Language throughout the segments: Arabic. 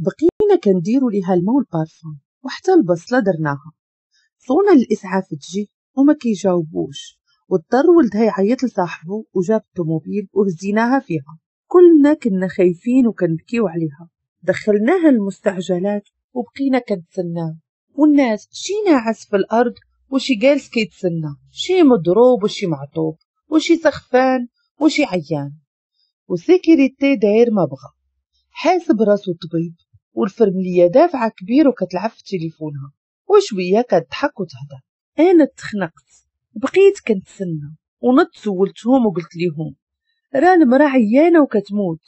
بقينا كنديرو ليها الماء والبارفان وحتى البصله درناها صونا الاسعاف تجي وما كيجاوبوش واضطر ولدها يعيط لصاحبو وجاب الطوموبيل وهزيناها فيها كلنا كنا خايفين وكنبكيو عليها دخلناها المستعجلات وبقينا كنتسناو والناس شي ناعس في الارض وشي جالس كيتسنى شي مضروب وشي معطوب وشي سخفان وشي عيان وسيكيريتي داير ما بغى حاسب راسو الطبيب والفرملية دافعة كبير وكتلعب في تليفونها وشوية كتضحك وتهضر أنا تخنقت بقيت كنتسنى ونط سولتهم وقلت ليهم راه المرا عيانة وكتموت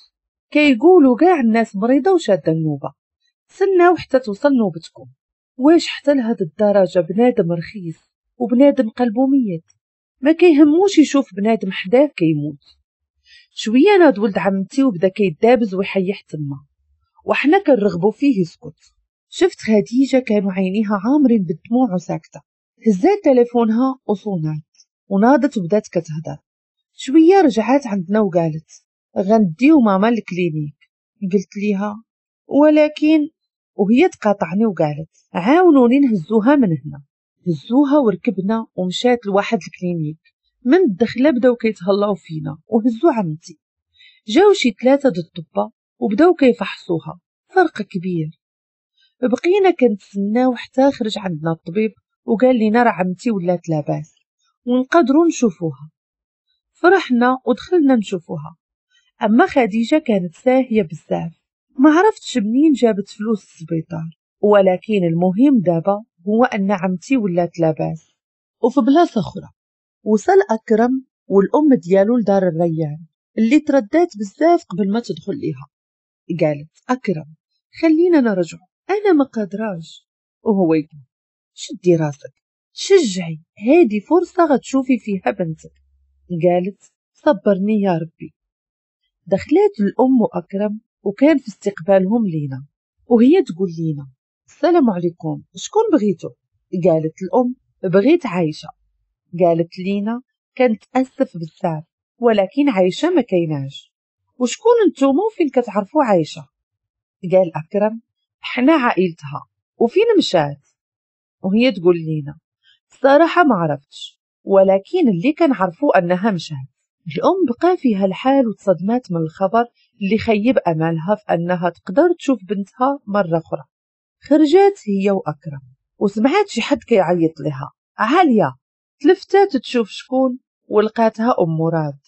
كيقولوا كاع الناس مريضة وشادة النوبة تسناو حتى توصل نوبتكم واش حتى لهاد الدرجة بنادم رخيص وبنادم قلبو ميت ما كيهموش يشوف بنادم حداه كيموت شويه ناض ولد عمتي وبدا كيدابز ويحيح تما وحنا كنرغبو فيه يسكت شفت خديجة كانوا عينيها عامرين بالدموع وساكتة هزات تلفونها وصونات ونادت وبدات كتهدر شوية رجعت عندنا وقالت غنديو ماما الكلينيك قلت ليها ولكن وهي تقاطعني وقالت عاونوني نهزوها من هنا هزوها وركبنا ومشات لواحد الكلينيك من الدخلة بداو كيتهلاو فينا وهزو عمتي جاو شي ثلاثة د الطبة وبداو كيفحصوها فرق كبير بقينا كنتسناو حتى خرج عندنا الطبيب وقال لينا راه عمتي ولات لاباس ونقدروا نشوفوها فرحنا ودخلنا نشوفوها اما خديجه كانت ساهيه بزاف ما عرفتش منين جابت فلوس السبيطار ولكن المهم دابا هو ان عمتي ولات لاباس وفي بلاصه اخرى وصل اكرم والام ديالو لدار الريان اللي تردات بزاف قبل ما تدخل ليها قالت أكرم خلينا نرجع أنا ما قادراش وهو يقول شدي راسك شجعي هادي فرصة غتشوفي فيها بنتك قالت صبرني يا ربي دخلت الأم أكرم وكان في استقبالهم لينا وهي تقول لينا السلام عليكم شكون بغيتو قالت الأم بغيت عايشة قالت لينا كانت أسف بزاف ولكن عايشة ما كيناش وشكون نتوما وفين كتعرفوا عايشه قال اكرم حنا عائلتها وفين مشات وهي تقول لينا الصراحه ما عرفتش ولكن اللي عرفوا انها مشات الام بقى فيها الحال وتصدمات من الخبر اللي خيب امالها في انها تقدر تشوف بنتها مره اخرى خرجات هي واكرم وسمعت شي حد كيعيط لها عاليه تلفتات تشوف شكون ولقاتها ام مراد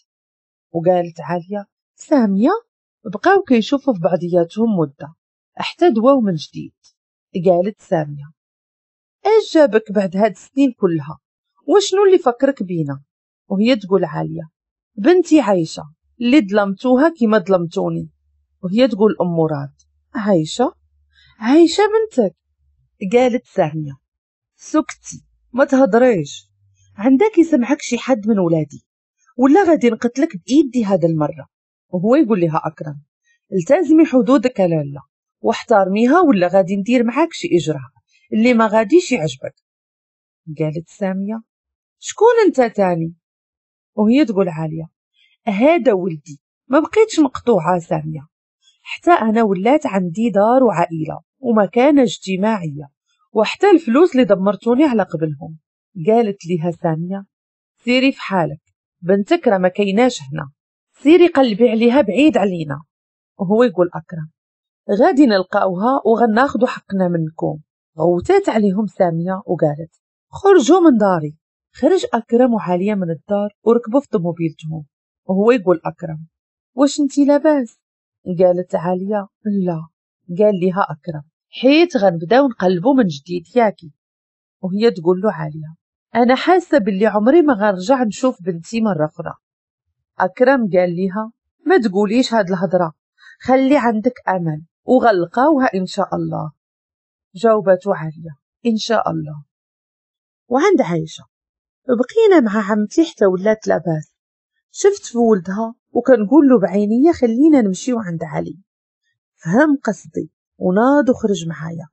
وقالت عاليه سامية بقاو كيشوفوا في بعضياتهم مدة حتى دواو من جديد قالت سامية اش جابك بعد هاد السنين كلها وشنو اللي فكرك بينا وهي تقول عالية بنتي عايشة اللي ظلمتوها كيما ظلمتوني وهي تقول أم مراد عايشة عايشة بنتك قالت سامية سكتي ما تهضريش عندك يسمعك شي حد من ولادي ولا غادي نقتلك بإيدي هذا المرة وهو يقول لها أكرم التزمي حدودك لالا واحترميها ولا غادي ندير معاك شي إجراء اللي ما غاديش يعجبك قالت سامية شكون انت تاني وهي تقول عالية هذا ولدي ما بقيتش مقطوعة سامية حتى أنا ولات عندي دار وعائلة ومكانة اجتماعية وحتى الفلوس اللي دمرتوني على قبلهم قالت لها سامية سيري في حالك بنتك راه ما كيناش هنا سيري قلبي عليها بعيد علينا وهو يقول أكرم غادي نلقاوها وغناخدو حقنا منكم غوتات عليهم سامية وقالت خرجوا من داري خرج أكرم وحاليا من الدار وركبوا في طوموبيلتهم وهو يقول أكرم واش انتي لاباس قالت عالية لا قال لها أكرم حيت غنبداو نقلبو من جديد ياكي وهي تقول له عالية أنا حاسة باللي عمري ما غنرجع نشوف بنتي مرة أخرى أكرم قال ليها ما تقوليش هاد الهضرة خلي عندك أمل وغلقاوها إن شاء الله جاوبته عالية إن شاء الله وعند عايشة بقينا مع عمتي حتى ولات لاباس شفت في ولدها وكنقول له بعينية خلينا نمشيو عند علي فهم قصدي وناض وخرج معايا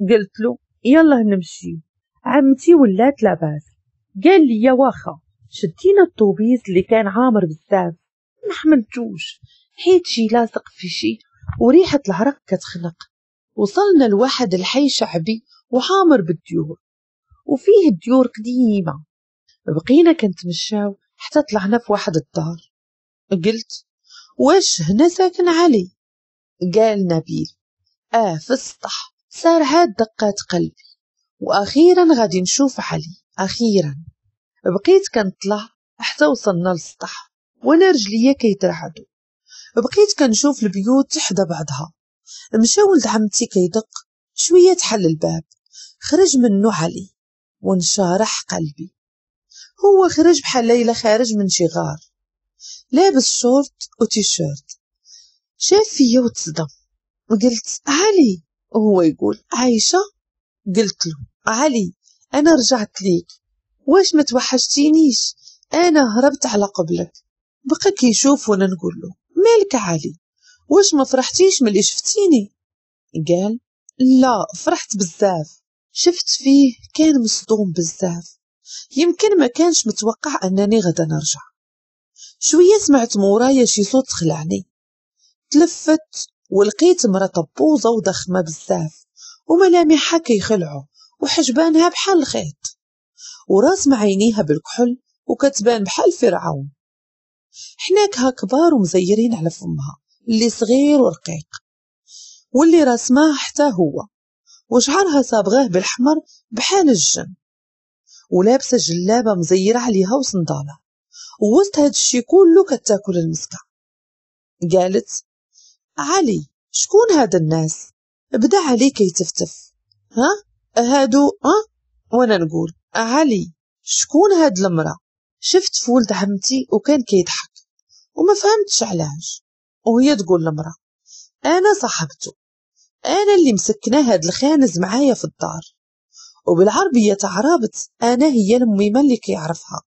قلت له يلا نمشي عمتي ولات لاباس قال لي واخا شدينا الطوبيس اللي كان عامر بزاف محملتوش حيت شي لاصق في شي وريحة العرق كتخنق وصلنا لواحد الحي شعبي وعامر بالديور وفيه الديور قديمة بقينا كنتمشاو حتى طلعنا في واحد الدار قلت واش هنا ساكن علي قال نبيل اه في السطح هاد دقات قلبي واخيرا غادي نشوف علي اخيرا بقيت كنطلع حتى وصلنا للسطح وانا رجليا كيترعدوا بقيت كنشوف البيوت حدا بعضها مشى ولد عمتي كيدق شويه تحل الباب خرج منه علي وانشرح قلبي هو خرج بحال ليلى خارج من شي غار لابس شورت وتيشيرت شاف فيا وتصدم قلت علي وهو يقول عايشة قلت له علي أنا رجعت ليك واش ما توحشتينيش انا هربت على قبلك بقى كيشوف وانا نقول له مالك علي واش ما فرحتيش ملي شفتيني قال لا فرحت بزاف شفت فيه كان مصدوم بزاف يمكن ما كانش متوقع انني غدا نرجع شويه سمعت مورايا شي صوت خلعني تلفت ولقيت مرا طبوزه وضخمه بزاف وملامحها كيخلعوا وحجبانها بحال الخيط وراسمة عينيها بالكحل وكتبان بحال فرعون حناكها كبار ومزيرين على فمها اللي صغير ورقيق واللي راسماه حتى هو وشعرها صابغاه بالحمر بحال الجن ولابسه جلابه مزيره عليها وصنداله ووسط هاد الشي كله كتاكل المسكه قالت علي شكون هاد الناس بدا علي كيتفتف ها هادو ها وانا نقول علي شكون هاد المرأة شفت فولد ولد عمتي وكان كيضحك وما فهمتش علاش وهي تقول المرأة أنا صاحبته أنا اللي مسكنا هاد الخانز معايا في الدار وبالعربية تعربت أنا هي الميمه اللي كيعرفها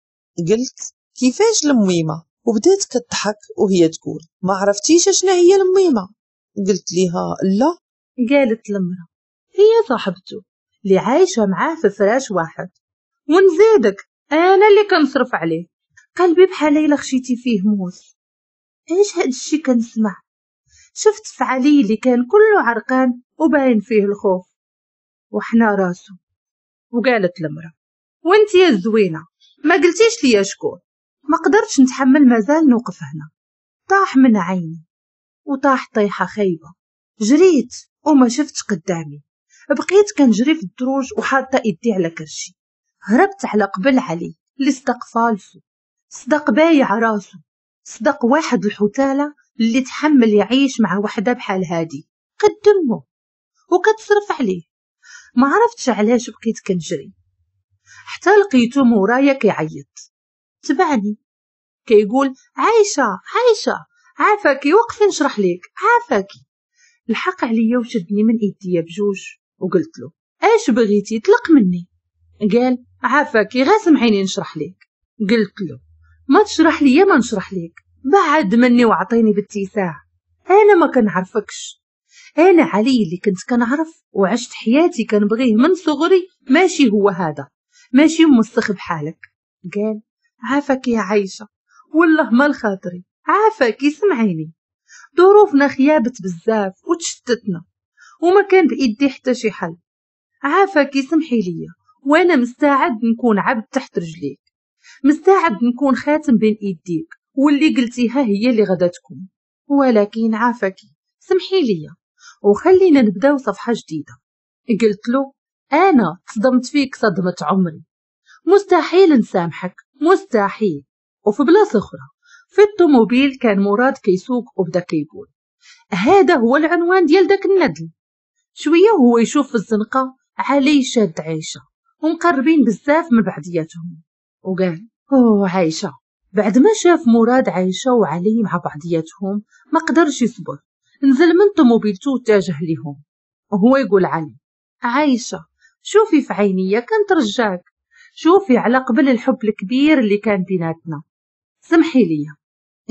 قلت كيفاش الميمه وبدات كتضحك وهي تقول ما عرفتيش اشنا هي الميمه قلت ليها لا قالت المرأة هي صاحبته اللي عايشة معاه في فراش واحد ونزيدك انا اللي كنصرف عليه قلبي بحال الا خشيتي فيه موت ايش هاد الشي كنسمع شفت فعلي اللي كان كله عرقان وباين فيه الخوف وحنا راسو وقالت المرأة وانت يا الزوينة ما قلتيش ليا شكون ما قدرتش نتحمل مازال نوقف هنا طاح من عيني وطاح طيحة خايبة جريت وما شفتش قدامي بقيت كنجري في الدروج وحاطة إيدي على كرشي هربت على قبل علي اللي صدق فالسو صدق بايع راسو صدق واحد الحتالة اللي تحمل يعيش مع وحدة بحال هادي قد وكتصرف عليه ما عرفتش علاش بقيت كنجري حتى لقيتو مورايا كيعيط تبعني كيقول عايشة عايشة عافاكي وقفي نشرح ليك عافاكي لحق عليا وشدني من ايديا بجوج وقلت له اش بغيتي طلق مني قال عافاك غير سمحيني نشرح لك قلت له ما تشرح لي ما نشرح لك بعد مني وعطيني باتساع انا ما كنعرفكش انا علي اللي كنت كنعرف وعشت حياتي كنبغيه من صغري ماشي هو هذا ماشي موسخ بحالك قال عافاك يا عايشه والله ما لخاطري عافاك سمعيني ظروفنا خيابت بزاف وتشتتنا وما كان بإيدي حتى شي حل عافاك سمحي ليا وأنا مستعد نكون عبد تحت رجليك مستعد نكون خاتم بين إيديك واللي قلتيها هي اللي غدا تكون ولكن عافاكي سمحي لي وخلينا نبداو صفحة جديدة قلت له أنا صدمت فيك صدمة عمري مستحيل نسامحك مستحيل وفي بلاصة أخرى في الطوموبيل كان مراد كيسوق وبدا كيقول هذا هو العنوان ديال داك الندل شوية وهو يشوف في الزنقة علي شاد عيشة ومقربين بزاف من بعضياتهم وقال أوه عايشة بعد ما شاف مراد عايشة وعلي مع بعضياتهم ما قدرش يصبر نزل من طوموبيلته وتاجه ليهم وهو يقول علي عايشة شوفي في عينيا كنترجاك شوفي على قبل الحب الكبير اللي كان بيناتنا سمحي لي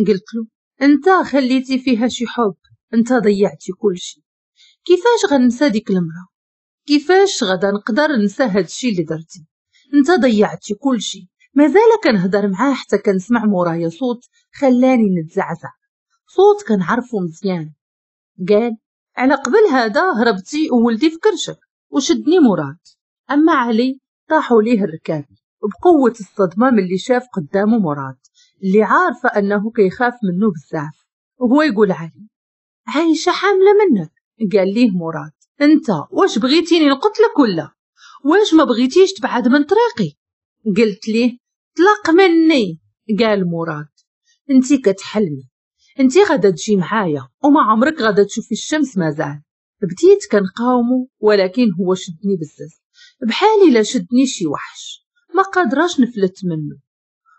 قلت له انت خليتي فيها شي حب انت ضيعتي كل شي كيفاش غننسى ديك المرأة كيفاش غدا نقدر ننسى هادشي اللي درتي انت ضيعتي كل شي مازال كنهضر معاه حتى كنسمع مورايا صوت خلاني نتزعزع صوت كنعرفو مزيان قال على قبل هذا هربتي وولدي في كرشك وشدني مراد اما علي طاحوا ليه الركاب بقوة الصدمة من اللي شاف قدامه مراد اللي عارفة أنه كيخاف منه بزاف وهو يقول علي عايشة حاملة منك قال ليه مراد انت واش بغيتيني نقتلك ولا واش ما بغيتيش تبعد من طريقي قلت ليه طلق مني قال مراد انت كتحلمي انت غدا تجي معايا وما عمرك غدا تشوفي الشمس مازال بديت كنقاومو ولكن هو شدني بزاف بحالي لا شدني شي وحش ما قادراش نفلت منه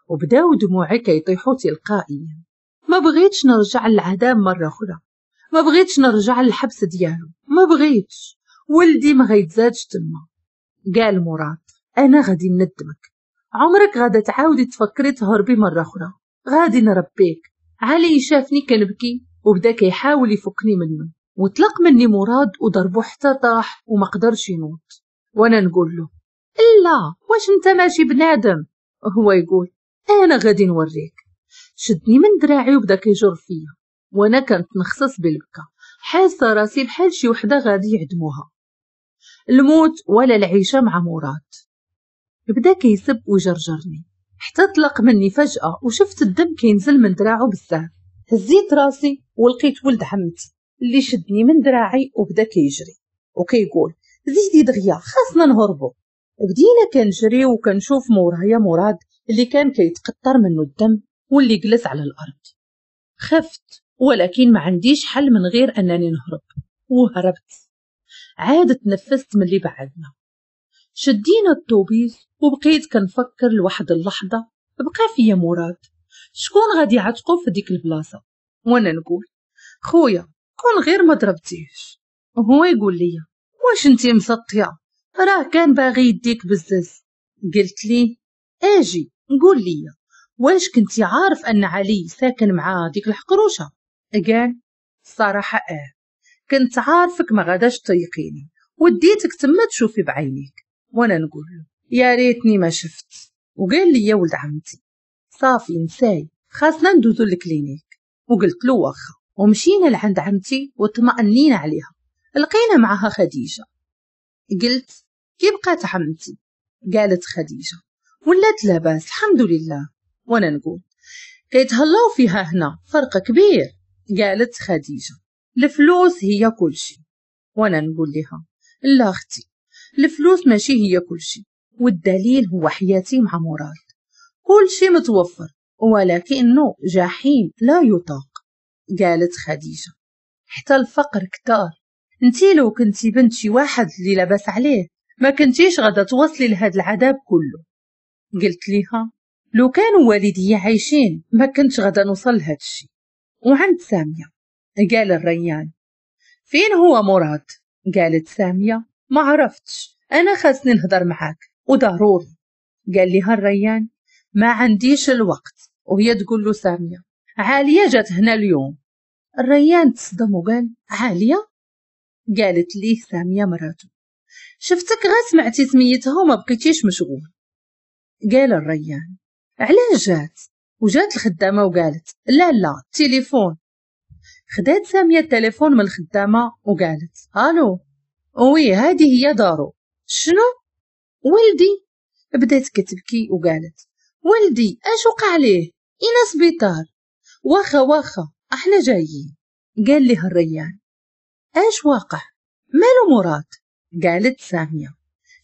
وبداو دموعي كيطيحو تلقائيا ما بغيتش نرجع للعذاب مرة أخرى ما بغيتش نرجع للحبس ديالو ما بغيتش ولدي ما غيتزادش تما قال مراد انا غادي ندمك عمرك غادا تعاودي تفكري تهربي مره اخرى غادي نربيك علي شافني كنبكي وبدا كيحاول يفكني منه وطلق مني مراد وضربو حتى طاح وما قدرش ينوض وانا نقول له الا واش انت ماشي بنادم هو يقول انا غادي نوريك شدني من دراعي وبدا كيجر فيا وانا كانت نخصص بالبكا حاسه راسي بحال شي وحده غادي يعدموها الموت ولا العيشه مع مراد بدا كيسب وجرجرني حتى طلق مني فجاه وشفت الدم كينزل من دراعو بزاف هزيت راسي ولقيت ولد عمتي اللي شدني من دراعي وبدا كيجري وكيقول زيدي دغيا خاصنا نهربو بدينا كنجري وكنشوف مورايا مراد اللي كان كيتقطر منه الدم واللي جلس على الارض خفت ولكن ما عنديش حل من غير أنني نهرب وهربت عاد تنفست من اللي بعدنا شدينا الطوبيس وبقيت كنفكر لواحد اللحظة بقى فيا مراد شكون غادي يعتقو في ديك البلاصة وانا نقول خويا كون غير ما ضربتيهش وهو يقول لي واش انتي مسطية راه كان باغي يديك بزز قلت لي اجي قول لي واش كنتي عارف ان علي ساكن مع ديك الحقروشه اجان صراحة اه كنت عارفك ما غاداش تيقيني وديتك تما تشوفي بعينيك وانا نقول له يا ريتني ما شفت وقال لي يا ولد عمتي صافي نساي خاصنا ندوزو للكلينيك وقلت له واخا ومشينا لعند عمتي وطمأنينا عليها لقينا معها خديجة قلت كي بقات عمتي قالت خديجة ولات لاباس الحمد لله وانا نقول كيتهلاو فيها هنا فرق كبير قالت خديجة الفلوس هي كل شيء وأنا نقول لها لا أختي الفلوس ماشي هي كل شيء والدليل هو حياتي مع مراد كل شيء متوفر ولكنه جحيم لا يطاق قالت خديجة حتى الفقر كتار انتي لو كنتي بنت شي واحد اللي لاباس عليه ما كنتيش غدا توصلي لهذا العذاب كله قلت ليها لو كانوا والدي عايشين ما كنتش غدا نوصل لهذا الشيء وعند سامية قال الريان فين هو مراد؟ قالت سامية ما عرفتش أنا خاصني نهضر معاك وضروري قال لها الريان ما عنديش الوقت وهي تقول له سامية عالية جات هنا اليوم الريان تصدم وقال عالية قالت ليه سامية مراته شفتك غا سمعتي سميتها وما بقيتيش مشغول قال الريان علاش جات وجات الخدامة وقالت لا لا تليفون خدات سامية التليفون من الخدامة وقالت ألو وي هذه هي دارو شنو ولدي بدات كتبكي وقالت ولدي اش وقع ليه اين سبيطار واخا واخا احنا جايين قال لي الريان اش واقع مالو مراد قالت ساميه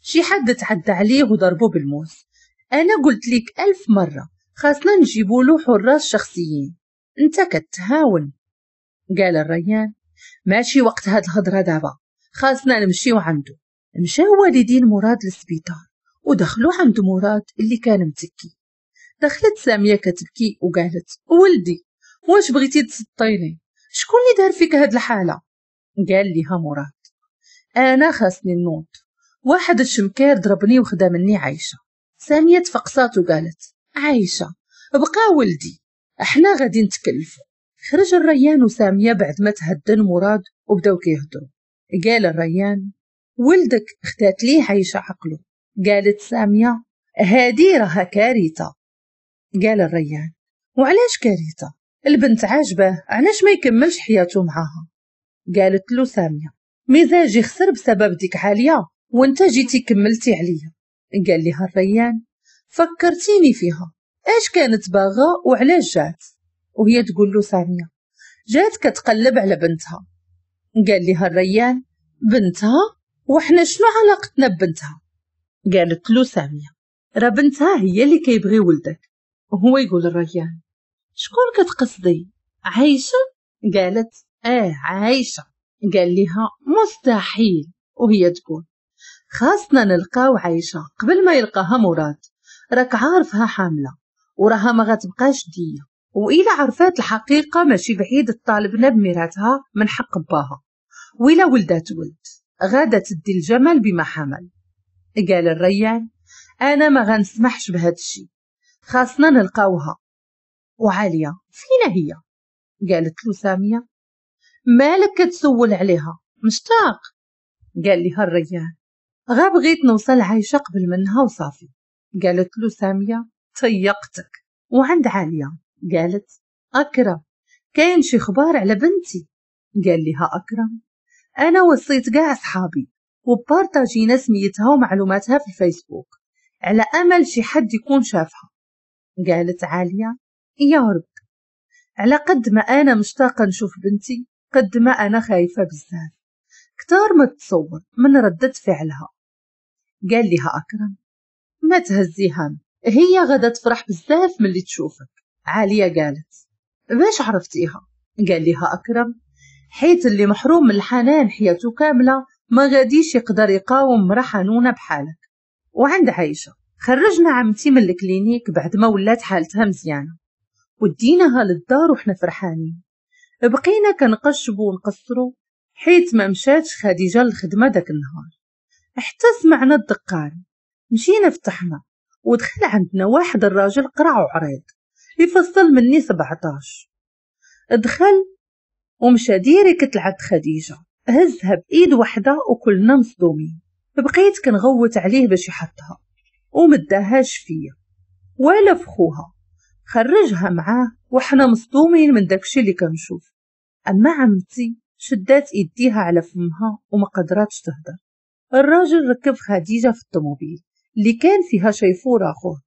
شي حد تعدى عليه وضربه بالموس انا قلت لك الف مره خاصنا نجيبولو حراس شخصيين انت كتهاون قال الريان ماشي وقت هاد الهضرة دابا خاصنا نمشيو عندو مشى والدين مراد للسبيطار ودخلوا عند مراد اللي كان متكي دخلت سامية كتبكي وقالت ولدي واش بغيتي تسطيني شكون اللي دار فيك هاد الحالة قال ليها مراد انا خاصني نوض واحد الشمكير ضربني وخدا مني عايشة سامية تفقصات وقالت عايشة بقى ولدي احنا غادي نتكلفو خرج الريان وسامية بعد ما تهدن مراد وبدأوا كيهدروا قال الريان ولدك اختات ليه عايشة عقله قالت سامية هادي راها كارثة قال الريان وعلاش كارثة البنت عاجباه علاش ما يكملش حياته معاها قالت له سامية مزاجي خسر بسبب ديك عالية وانت جيتي كملتي عليا قال لها الريان فكرتيني فيها اش كانت باغا وعلاش جات وهي تقول له ثانية جات كتقلب على بنتها قال لها الريان بنتها وحنا شنو علاقتنا ببنتها قالت له سامية راه بنتها هي اللي كيبغي ولدك وهو يقول الريان شكون كتقصدي عايشة قالت اه عايشة قال لها مستحيل وهي تقول خاصنا نلقاو عايشة قبل ما يلقاها مراد راك عارفها حامله وراها ما غتبقاش ديه وإلا عرفات الحقيقة ماشي بعيد الطالب بميراتها من حق باها وإلا ولدات ولد غادة تدي الجمل بما حمل قال الريان أنا ما غنسمحش بهاد الشي خاصنا نلقاوها وعالية فينا هي قالت له سامية مالك كتسول عليها مشتاق قال لها الريان غا بغيت نوصل عايشة قبل منها وصافي قالت له سامية طيقتك وعند عالية قالت أكرم كاين شي خبار على بنتي قال لها أكرم أنا وصيت قاع صحابي وبارتاجينا سميتها ومعلوماتها في الفيسبوك على أمل شي حد يكون شافها قالت عالية يا رب على قد ما أنا مشتاقة نشوف بنتي قد ما أنا خايفة بزاف كتار ما تصور من ردة فعلها قال لها أكرم ما تهزي هي غدا تفرح بزاف ملي تشوفك عالية قالت باش عرفتيها قال لها أكرم حيت اللي محروم من الحنان حياته كاملة ما غاديش يقدر يقاوم مرا حنونة بحالك وعند عايشة خرجنا عمتي من الكلينيك بعد ما ولات حالتها مزيانة وديناها للدار وحنا فرحانين بقينا كنقشبو ونقصرو حيت ما مشاتش خديجة للخدمة داك النهار حتى سمعنا الدقان مشينا فتحنا ودخل عندنا واحد الراجل قرع وعريض يفصل مني سبعتاش دخل ومشى ديريكت لعند خديجة هزها بإيد وحدة وكلنا مصدومين بقيت كنغوت عليه باش يحطها ومداهاش فيا ولا فخوها خرجها معاه وحنا مصدومين من داكشي اللي كنشوف اما عمتي شدات ايديها على فمها وما قدراتش تهدر الراجل ركب خديجة في الطوموبيل اللي كان فيها شيفور أخوه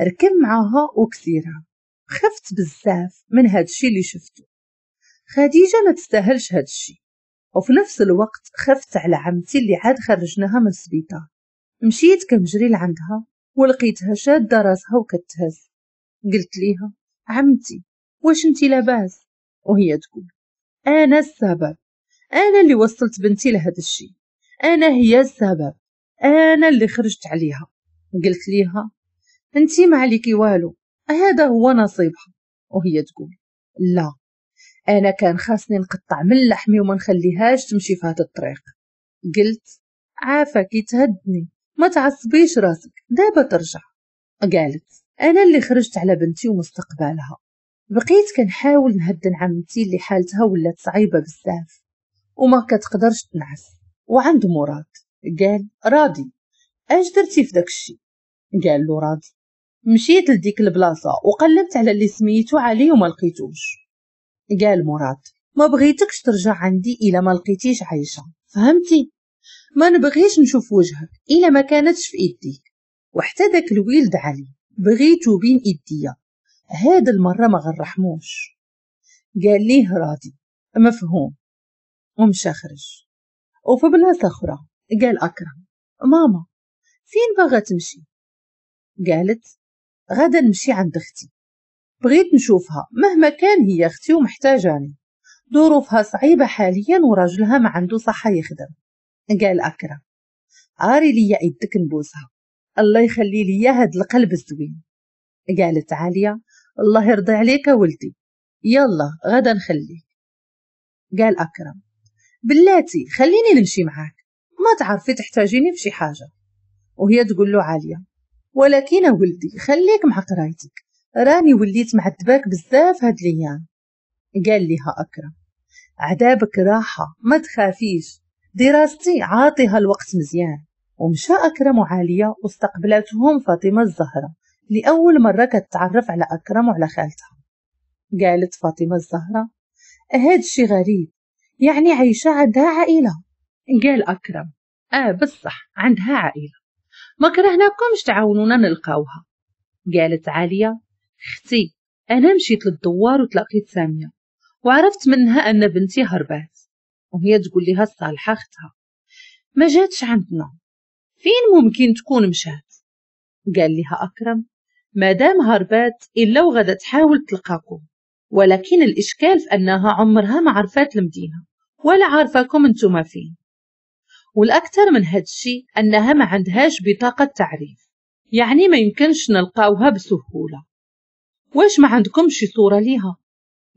ركب معاها وكثيرها خفت بزاف من هاد الشي اللي شفته خديجة ما تستاهلش هاد الشي وفي نفس الوقت خفت على عمتي اللي عاد خرجناها من السبيطار مشيت كنجري لعندها ولقيتها شادة راسها وكتهز قلت ليها عمتي واش انتي لاباس وهي تقول انا السبب انا اللي وصلت بنتي لهذا الشي انا هي السبب انا اللي خرجت عليها قلت ليها انت ما عليكي والو هذا هو نصيبها وهي تقول لا انا كان خاصني نقطع من لحمي وما نخليهاش تمشي في هذا الطريق قلت عافاك تهدني ما تعصبيش راسك دابا ترجع قالت انا اللي خرجت على بنتي ومستقبلها بقيت كنحاول نهدن عمتي اللي حالتها ولات صعيبه بزاف وما كتقدرش تنعس وعند مراد قال راضي اش درتي في داك الشيء قال له راضي مشيت لديك البلاصه وقلبت على اللي سميتو علي وما لقيتوش قال مراد ما بغيتكش ترجع عندي الا ما لقيتيش عايشه فهمتي ما نبغيش نشوف وجهك الا ما كانتش في ايديك وحتى داك الولد علي بغيتو بين ايديا هاد المره ما غنرحموش قال ليه راضي مفهوم ومشى خرج وفي بلاصه اخرى قال أكرم ماما فين بغا تمشي قالت غدا نمشي عند أختي بغيت نشوفها مهما كان هي أختي ومحتاجاني ظروفها صعيبة حاليا وراجلها ما عنده صحة يخدم قال أكرم عاري لي يدك نبوسها الله يخلي لي هاد القلب الزوين قالت عالية الله يرضي عليك ولدي يلا غدا نخليك قال أكرم بلاتي خليني نمشي معاك ما تعرفي تحتاجيني في شي حاجة وهي تقول له عالية ولكن ولدي خليك مع قرايتك راني وليت معذباك بزاف هاد الايام قال ليها اكرم عذابك راحة ما تخافيش دراستي عاطيها الوقت مزيان ومشى أكرم وعالية واستقبلتهم فاطمة الزهرة لأول مرة كتعرف على أكرم وعلى خالتها قالت فاطمة الزهرة هاد الشي غريب يعني عايشة عندها عائلة قال أكرم آه بصح عندها عائلة ما كرهناكمش تعاونونا نلقاوها قالت عالية اختي أنا مشيت للدوار وتلاقيت سامية وعرفت منها أن بنتي هربات وهي تقول لها الصالحة اختها ما جاتش عندنا فين ممكن تكون مشات قال لها أكرم مادام هربات إلا وغدا تحاول تلقاكم ولكن الإشكال في أنها عمرها ما عرفات المدينة ولا عارفاكم انتم فين والأكثر من هادشي أنها ما عندهاش بطاقة تعريف يعني ما يمكنش نلقاوها بسهولة واش ما عندكمش صورة ليها؟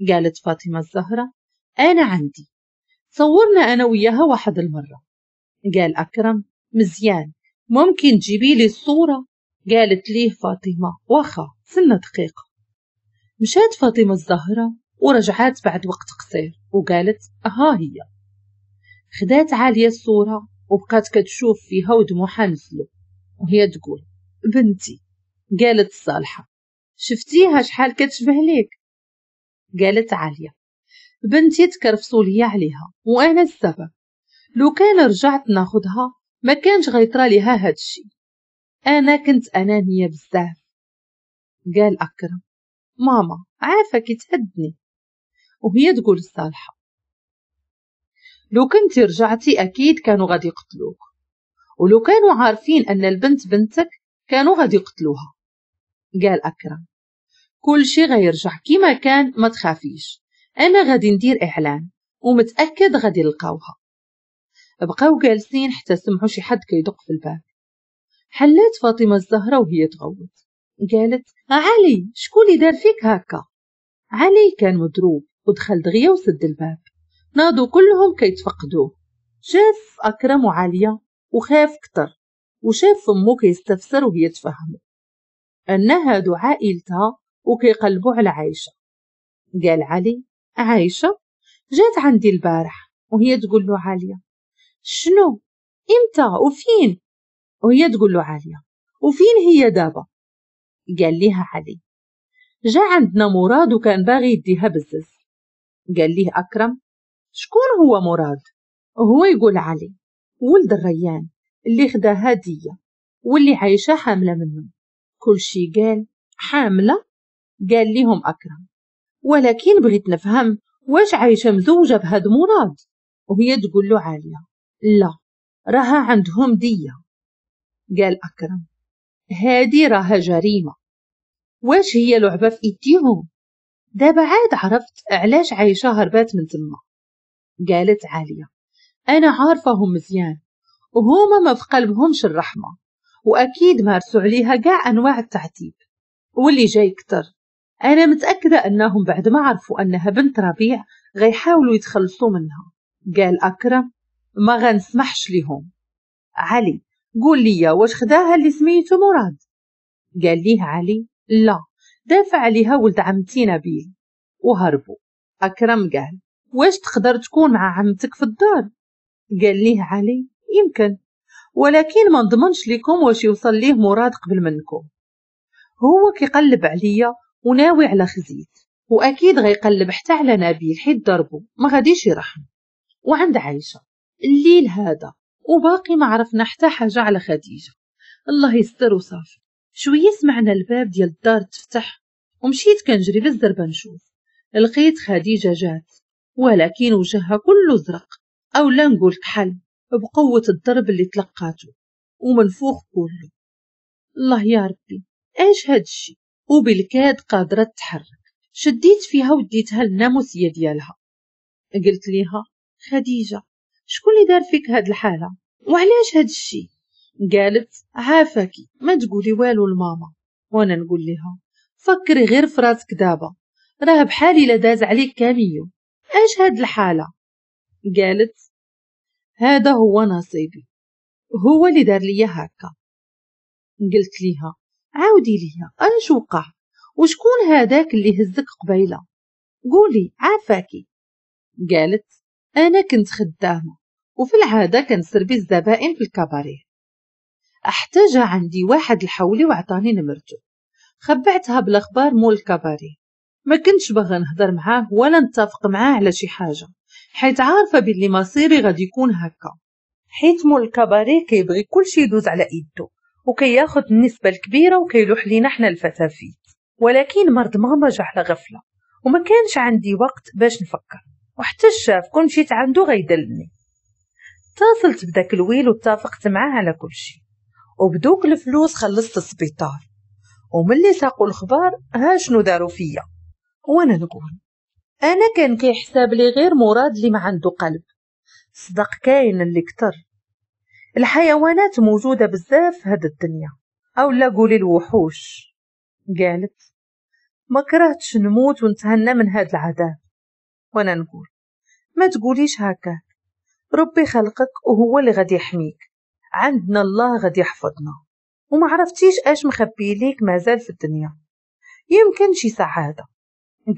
قالت فاطمة الزهرة أنا عندي صورنا أنا وياها واحد المرة قال أكرم مزيان ممكن تجيبي لي الصورة قالت ليه فاطمة واخا سنة دقيقة مشات فاطمة الزهرة ورجعت بعد وقت قصير وقالت ها هي خدات عالية الصورة وبقات كتشوف فيها ودموعها نزلو وهي تقول بنتي قالت صالحة شفتيها شحال كتشبه ليك قالت عالية بنتي تكرفصوا ليا عليها وانا السبب لو كان رجعت ناخدها ما كانش غيطرى ليها هادشي انا كنت انانية بزاف قال اكرم ماما عافاك تهدني وهي تقول الصالحه لو كنت رجعتي أكيد كانوا غادي يقتلوك ولو كانوا عارفين أن البنت بنتك كانوا غادي يقتلوها قال أكرم كل شي غيرجع كيما كان ما تخافيش أنا غادي ندير إعلان ومتأكد غادي نلقاوها بقاو جالسين حتى سمعوا شي حد كيدق في الباب حلات فاطمة الزهرة وهي تغوت قالت علي شكون اللي دار فيك هكا علي كان مضروب ودخل دغيا وسد الباب نادوا كلهم كيتفقدوه شاف أكرم وعالية وخاف كتر وشاف كي كيستفسر وهي تفهمه أنها هادو عائلتها وكيقلبوا على عايشة قال علي عايشة جات عندي البارح وهي تقول له عالية شنو امتى وفين وهي تقول له عالية وفين هي دابا قال ليها علي جا عندنا مراد وكان باغي يديها بزز قال ليه أكرم شكون هو مراد هو يقول علي ولد الريان اللي خدا هدية واللي عايشة حاملة منه كل شي قال حاملة قال ليهم أكرم ولكن بغيت نفهم واش عايشة مزوجة بهاد مراد وهي تقول له عالية لا راها عندهم دية قال أكرم هادي راها جريمة واش هي لعبة في إيديهم دابا عاد عرفت علاش عايشة هربات من تما قالت عالية أنا عارفهم مزيان وهما ما في قلبهمش الرحمة وأكيد مارسوا عليها قاع أنواع التعذيب واللي جاي كتر أنا متأكدة أنهم بعد ما عرفوا أنها بنت ربيع غيحاولوا يتخلصوا منها قال أكرم ما غنسمحش ليهم علي قول لي واش خداها اللي سميته مراد قال ليه علي لا دافع عليها ولد عمتي نبيل وهربوا أكرم قال واش تقدر تكون مع عمتك في الدار قال ليه علي يمكن ولكن ما نضمنش لكم واش يوصل ليه مراد قبل منكم هو كيقلب عليا وناوي على خزيت واكيد غيقلب حتى على نبيل حيت ضربو ما غاديش يرحم وعند عايشه الليل هذا وباقي ما عرفنا حتى حاجه على خديجه الله يستر وصافي شويه سمعنا الباب ديال الدار تفتح ومشيت كنجري بالزربه نشوف لقيت خديجه جات ولكن وجهها كله زرق أو لا نقول كحل بقوة الضرب اللي تلقاته ومنفوخ كله الله يا ربي ايش هادشي وبالكاد قادرة تتحرك شديت فيها وديتها للناموسية ديالها قلت ليها خديجة شكون اللي دار فيك هاد الحالة وعلاش هادشي قالت عافاكي ما تقولي والو لماما وانا نقول لها فكري غير في راسك دابا راه بحالي لا داز عليك كاميو إيش هاد الحالة؟ قالت هذا هو نصيبي هو اللي دار ليا هكا قلت ليها عاودي ليا انا شو وقع وشكون هذاك اللي هزك قبيله قولي عافاكي قالت انا كنت خدامه وفي العاده كنسربي الزبائن في الكباري احتاج عندي واحد الحولي وعطاني نمرته خبعتها بالاخبار مول الكباري ما كنتش باغا نهضر معاه ولا نتفق معاه على شي حاجه حيت عارفه باللي مصيري غادي يكون هكا حيت مول الكباري كيبغي كلشي يدوز على ايدو وكياخد النسبه الكبيره وكيلوح لينا حنا الفتافيت ولكن مرض ماما جا على غفله وما كانش عندي وقت باش نفكر وحتى الشاف كون مشيت عندو غيدلني اتصلت بداك الويل واتفقت معاه على كلشي وبدوك الفلوس خلصت السبيطار وملي ساقوا الخبار ها شنو داروا فيا وأنا نقول أنا كان كيحساب لي غير مراد اللي ما عنده قلب صدق كاين اللي كتر الحيوانات موجودة بزاف هاد الدنيا أو لا قولي الوحوش قالت ما كرهتش نموت ونتهنى من هاد العذاب وأنا نقول ما تقوليش هكا ربي خلقك وهو اللي غادي يحميك عندنا الله غادي يحفظنا وما عرفتيش اش مخبي ليك مازال في الدنيا يمكن شي سعادة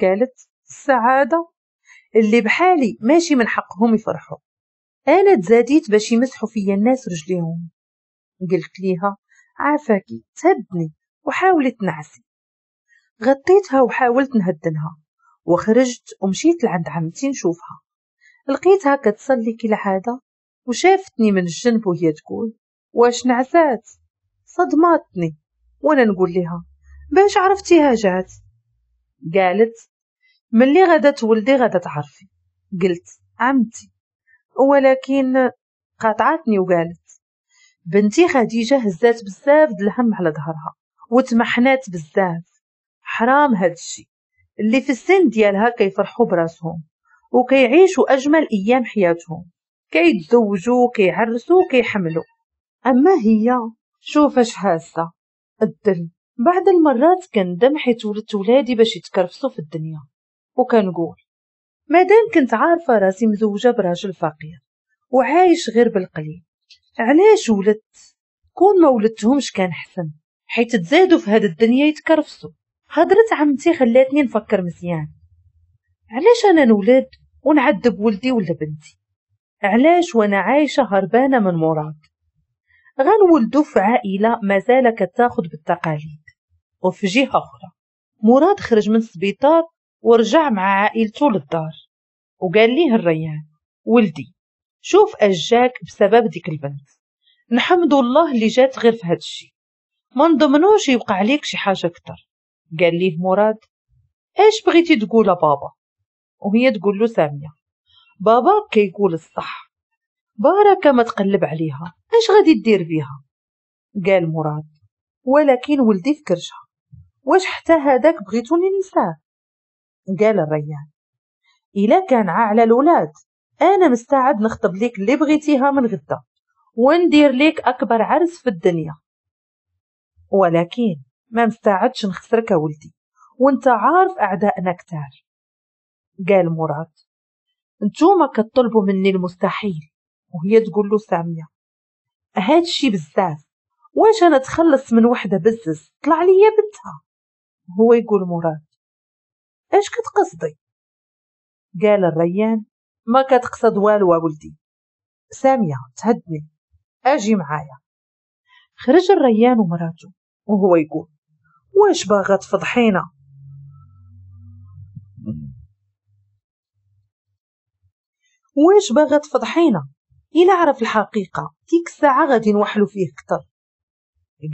قالت السعادة اللي بحالي ماشي من حقهم يفرحوا أنا تزاديت باش يمسحوا فيا الناس رجليهم قلت ليها عافاكي تهبني وحاولت نعسي غطيتها وحاولت نهدنها وخرجت ومشيت لعند عمتي نشوفها لقيتها كتصلي كالعادة وشافتني من الجنب وهي تقول واش نعسات صدماتني وانا نقول لها باش عرفتيها جات قالت ملي غدا تولدي غدا تعرفي قلت عمتي ولكن قاطعتني وقالت بنتي خديجة هزات بزاف الهم على ظهرها وتمحنات بزاف حرام هادشي اللي في السن ديالها كيفرحوا براسهم وكيعيشوا أجمل أيام حياتهم كيتزوجوا كيعرسوا كيحملوا أما هي شوف اش حاسة الذل بعض المرات كندم حيت ولدت ولادي باش يتكرفصوا في الدنيا وكنقول مادام كنت عارفة راسي مزوجة براجل فقير وعايش غير بالقليل علاش ولدت كون ما ولدتهمش كان حسن حيت تزادوا في هاد الدنيا يتكرفصوا هضرت عمتي خلاتني نفكر مزيان علاش انا نولد ونعذب ولدي ولا بنتي علاش وانا عايشة هربانة من مراد غنولدو في عائلة مازال كتاخد بالتقاليد وفي جهة أخرى مراد خرج من السبيطار ورجع مع عائلته للدار وقال ليه الريان ولدي شوف أجاك بسبب ديك البنت نحمد الله اللي جات غير في الشي ما نضمنوش يوقع عليك شي حاجة كتر قال ليه مراد ايش بغيتي تقول بابا وهي تقول له سامية بابا كيقول الصح باركة ما تقلب عليها اش غادي دير بيها قال مراد ولكن ولدي فكرشها واش حتى هذاك بغيتوني ننساه قال الريان إلا كان على الولاد أنا مستعد نخطب ليك اللي بغيتيها من غدا وندير ليك أكبر عرس في الدنيا ولكن ما مستعدش نخسرك ولدي وانت عارف أعدائنا كتار قال مراد نتوما كتطلبوا مني المستحيل وهي تقول له سامية هادشي بزاف واش انا تخلص من وحده بزز طلع ليا بنتها هو يقول مراد اش كتقصدي قال الريان ما كتقصد والو ولدي سامية تهدني اجي معايا خرج الريان ومراته وهو يقول واش باغا تفضحينا واش باغا تفضحينا الى عرف الحقيقة ديك الساعة غادي نوحلو فيه كتر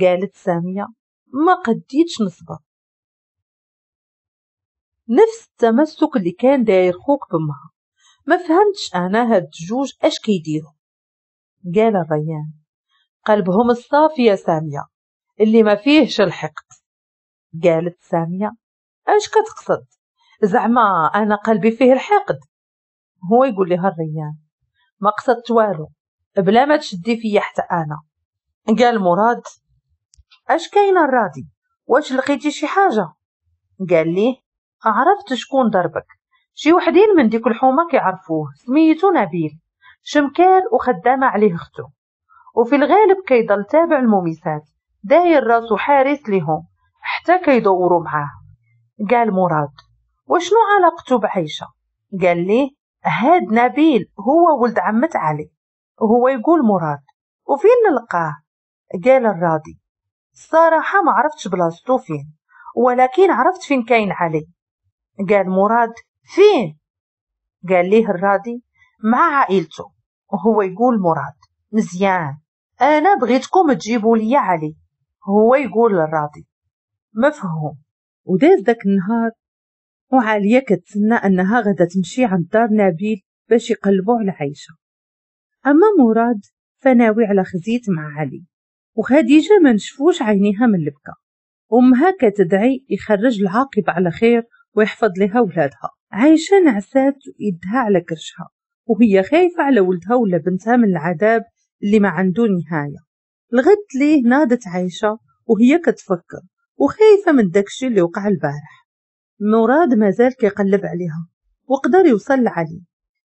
قالت سامية ما قديتش نصبر نفس التمسك اللي كان داير خوك بمها ما فهمتش انا هاد الجوج اش كيديروا قال الريان قلبهم الصافي يا سامية اللي ما فيهش الحقد قالت سامية اش كتقصد زعما انا قلبي فيه الحقد هو يقول لها الريان ما قصدت والو بلا ما تشدي فيا حتى انا قال مراد اش كاين الراضي واش لقيتي شي حاجه قال ليه عرفت شكون ضربك شي وحدين من ديك الحومة كيعرفوه سميتو نبيل شمكار وخدامة عليه اختو وفي الغالب كيضل تابع الموميسات داير راسو حارس ليهم حتى كيدوروا معاه قال مراد وشنو علاقته بعيشة قال لي هاد نبيل هو ولد عمت علي هو يقول مراد وفين نلقاه قال الراضي الصراحة ما عرفتش بلاصتو فين ولكن عرفت فين كاين علي قال مراد فين قال ليه الراضي مع عائلته وهو يقول مراد مزيان انا بغيتكم تجيبوا لي علي هو يقول للراضي مفهوم وداز داك النهار وعالية كتسنى أنها غدا تمشي عند دار نبيل باش يقلبوا على عايشة أما مراد فناوي على خزيت مع علي وخديجة ما نشفوش عينيها من البكا أمها كتدعي يخرج العاقب على خير ويحفظ لها ولادها عايشة نعسات يدها على كرشها وهي خايفة على ولدها ولا بنتها من العذاب اللي ما عنده نهاية لغد ليه نادت عايشة وهي كتفكر وخايفة من داكشي اللي وقع البارح مراد مازال كيقلب عليها وقدر يوصل لعلي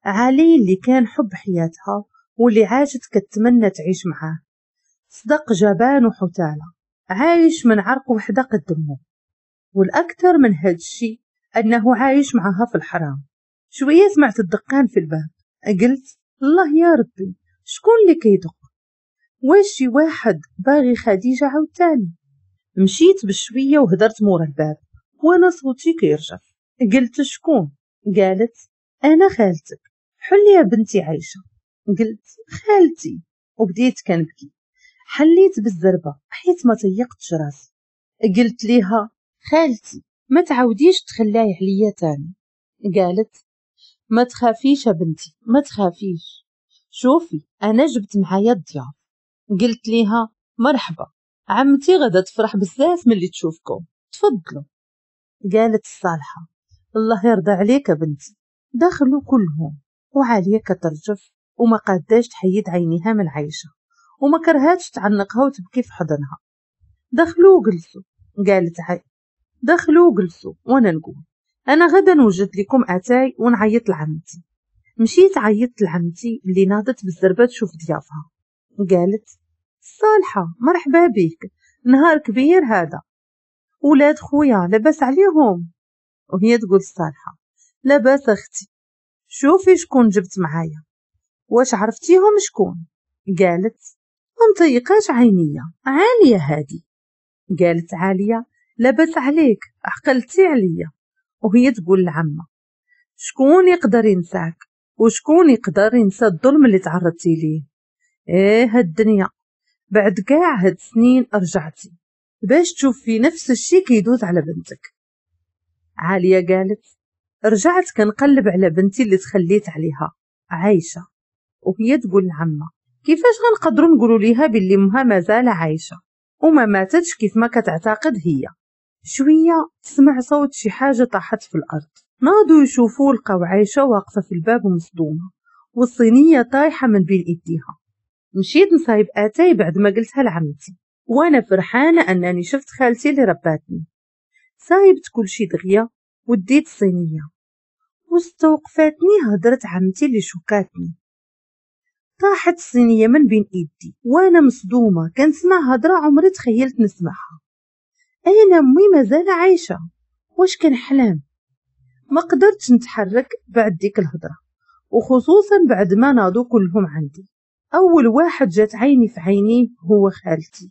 علي اللي كان حب حياتها واللي عاشت كتمنى تعيش معاه صدق جبان وحتالة عايش من عرق وحدة قد والأكثر من هادشي أنه عايش معها في الحرام شوية سمعت الدقان في الباب قلت الله يا ربي شكون اللي كيدق واش شي واحد باغي خديجة عاوتاني مشيت بشوية وهدرت مورا الباب وانا صوتي كيرجع قلت شكون قالت انا خالتك حلي يا بنتي عايشة قلت خالتي وبديت كنبكي حليت بالزربة حيت ما تيقتش راسي قلت ليها خالتي ما تعوديش تخليه عليا تاني قالت ما تخافيش يا بنتي ما تخافيش شوفي أنا جبت معايا الضياف قلت ليها مرحبا عمتي غدا تفرح بزاف ملي تشوفكم تفضلوا قالت الصالحة الله يرضى عليك يا بنتي دخلوا كلهم وعالية كترجف وما قاداش تحيد عينيها من عايشة وما كرهاتش تعنقها وتبكي في حضنها دخلوا وجلسوا قالت عي دخلوا وجلسوا وانا نقول انا غدا نوجد لكم اتاي ونعيط لعمتي مشيت عيطت لعمتي اللي نادت بالزربه تشوف ضيافها قالت صالحه مرحبا بك نهار كبير هذا ولاد خويا لاباس عليهم وهي تقول صالحه لاباس اختي شوفي شكون جبت معايا واش عرفتيهم شكون قالت ما عينيا عاليه هادي قالت عاليه لاباس عليك عقلتي عليا وهي تقول لعمة شكون يقدر ينساك وشكون يقدر ينسى الظلم اللي تعرضتي ليه ايه هاد الدنيا بعد كاع هاد السنين رجعتي باش تشوفي نفس الشي كيدوز على بنتك عالية قالت رجعت كنقلب على بنتي اللي تخليت عليها عايشة وهي تقول لعمة كيفاش غنقدروا نقولوا ليها باللي مها مازال عايشة وما ماتتش كيف ما كتعتقد هي شوية سمع صوت شي حاجة طاحت في الأرض ناضوا يشوفوا لقاو عايشة واقفة في الباب مصدومة والصينية طايحة من بين إيديها مشيت نصايب آتاي بعد ما قلتها لعمتي وأنا فرحانة أنني شفت خالتي اللي رباتني صايبت كل شي دغيا وديت الصينية واستوقفتني هدرت عمتي اللي شوكاتني طاحت الصينية من بين إيدي وأنا مصدومة كنسمع هدرة عمري تخيلت نسمعها أنا أمي مازال عايشة واش كنحلم ما قدرتش نتحرك بعد ديك الهضرة وخصوصا بعد ما ناضوا كلهم عندي أول واحد جات عيني في عينيه هو خالتي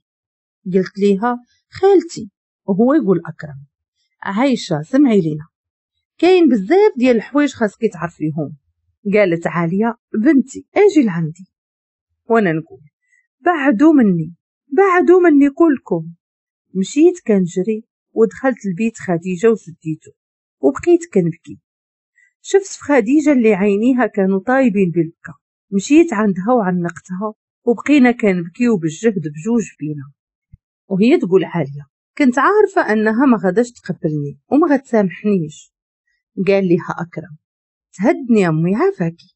قلت ليها خالتي وهو يقول أكرم عايشة سمعي لينا كاين بزاف ديال الحوايج خاصك تعرفيهم قالت عالية بنتي اجي لعندي وانا نقول بعدوا مني بعدوا مني كلكم مشيت كنجري ودخلت لبيت خديجة وسديتو وبقيت كنبكي شفت في خديجة اللي عينيها كانوا طايبين بالبكا مشيت عندها وعنقتها وبقينا كنبكيو بالجهد بجوج بينا وهي تقول عالية كنت عارفة أنها ما غداش تقبلني وما غتسامحنيش قال ليها أكرم تهدني أمي عافاكي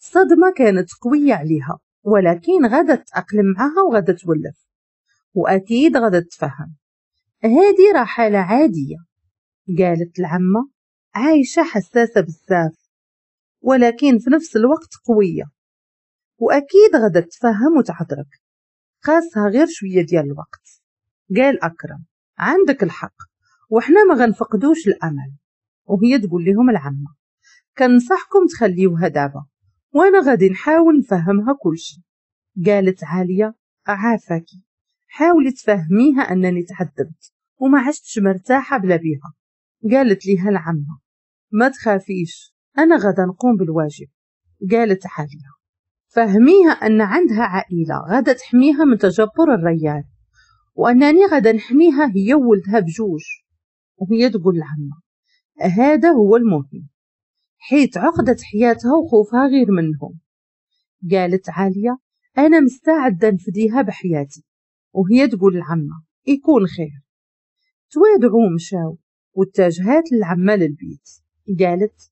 الصدمة كانت قوية عليها ولكن غادا تأقلم معها وغدت تولف وأكيد غدا تفهم هادي راه حالة عادية قالت العمة عايشة حساسة بزاف ولكن في نفس الوقت قوية وأكيد غدا تفهم وتعذرك خاصها غير شوية ديال الوقت قال أكرم عندك الحق وحنا ما غنفقدوش الأمل وهي تقول لهم العمة كنصحكم تخليوها دابا وأنا غادي نحاول نفهمها كل شي قالت عالية عافاكي حاولي تفهميها أنني تعذبت وما عشتش مرتاحة بلا بيها قالت لي هالعمة ما تخافيش أنا غدا نقوم بالواجب قالت حاليا فهميها أن عندها عائلة غدا تحميها من تجبر الريال وأنني غدا نحميها هي وولدها بجوج وهي تقول لعمة هذا هو المهم حيت عقدة حياتها وخوفها غير منهم قالت عالية أنا مستعدة نفديها بحياتي وهي تقول العمة يكون خير توادعوا مشاو واتجهات العمة للبيت قالت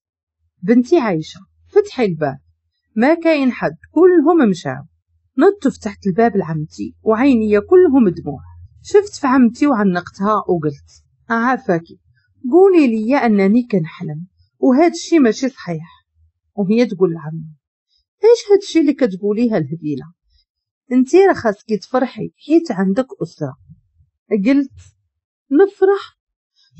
بنتي عايشة فتحي الباب ما كاين حد كلهم مشاو نط فتحت الباب لعمتي وعيني كلهم دموع شفت في عمتي وعنقتها وقلت عافاكي قولي لي أنني كنحلم وهاد الشي ماشي صحيح وهي تقول لعمي ايش هاد الشي اللي كتقوليها الهبيلة انتي راه خاصكي تفرحي حيت عندك اسره قلت نفرح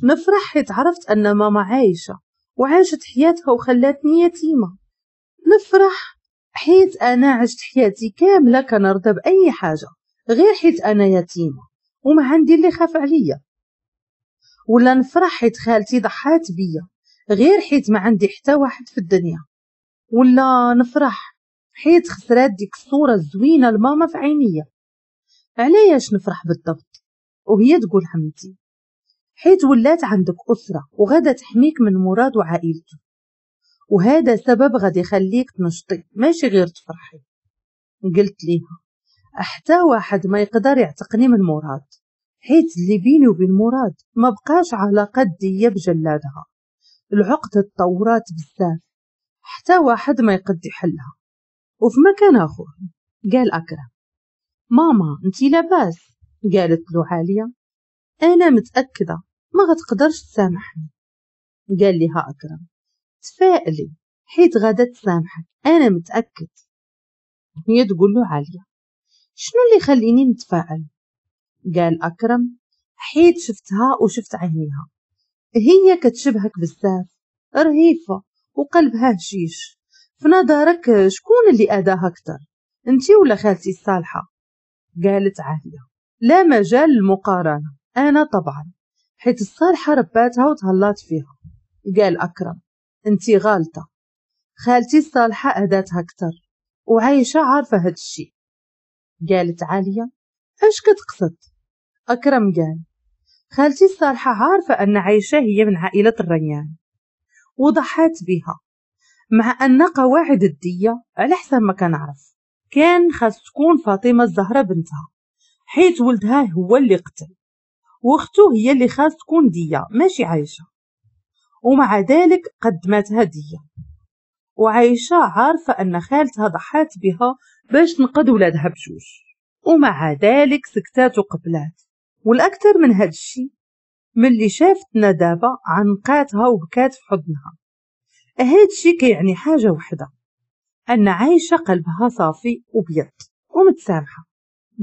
نفرح حيت عرفت ان ماما عايشه وعاشت حياتها وخلاتني يتيمه نفرح حيت انا عشت حياتي كامله كنرضى باي حاجه غير حيت انا يتيمه وما عندي اللي خاف عليا ولا نفرح حيت خالتي ضحات بيا غير حيت ما عندي حتى واحد في الدنيا ولا نفرح حيت خسرات ديك الصوره الزوينه لماما في عينيا علاش نفرح بالضبط وهي تقول حمدي حيت ولات عندك اسره وغادا تحميك من مراد وعائلته وهذا سبب غادي يخليك تنشطي ماشي غير تفرحي قلت ليها حتى واحد ما يقدر يعتقني من مراد حيت اللي بيني وبين مراد ما بقاش علاقة دية بجلادها العقدة تطورات بزاف حتى واحد ما يقد يحلها وفي مكان آخر قال أكرم ماما أنتي لاباس قالت له عالية أنا متأكدة ما غتقدرش تسامحني قال لها أكرم تفائلي حيت غادا تسامحك أنا متأكد هي تقول له عالية شنو اللي خليني نتفائل قال أكرم حيت شفتها وشفت عينيها هي كتشبهك بزاف رهيفة وقلبها هشيش في نظرك شكون اللي أداها أكثر أنت ولا خالتي الصالحة قالت عالية لا مجال للمقارنة أنا طبعا حيت الصالحة رباتها وتهلات فيها قال أكرم أنت غالطة خالتي الصالحة أداتها أكثر وعايشة عارفة هاد الشي قالت عالية أش كتقصد أكرم قال خالتي الصالحة عارفة أن عايشة هي من عائلة الريان وضحات بها مع أن قواعد الدية على حسب ما كنعرف كان خاص تكون فاطمة الزهرة بنتها حيت ولدها هو اللي قتل واختو هي اللي خاص تكون دية ماشي عايشة ومع ذلك قدمتها دية وعايشة عارفة أن خالتها ضحات بها باش تنقذ ولادها بجوج ومع ذلك سكتات وقبلات والأكثر من هاد الشي ملي شافتنا دابا عنقاتها وبكات في حضنها هاد الشيء كيعني حاجة وحدة أن عايشة قلبها صافي وبيض ومتسامحة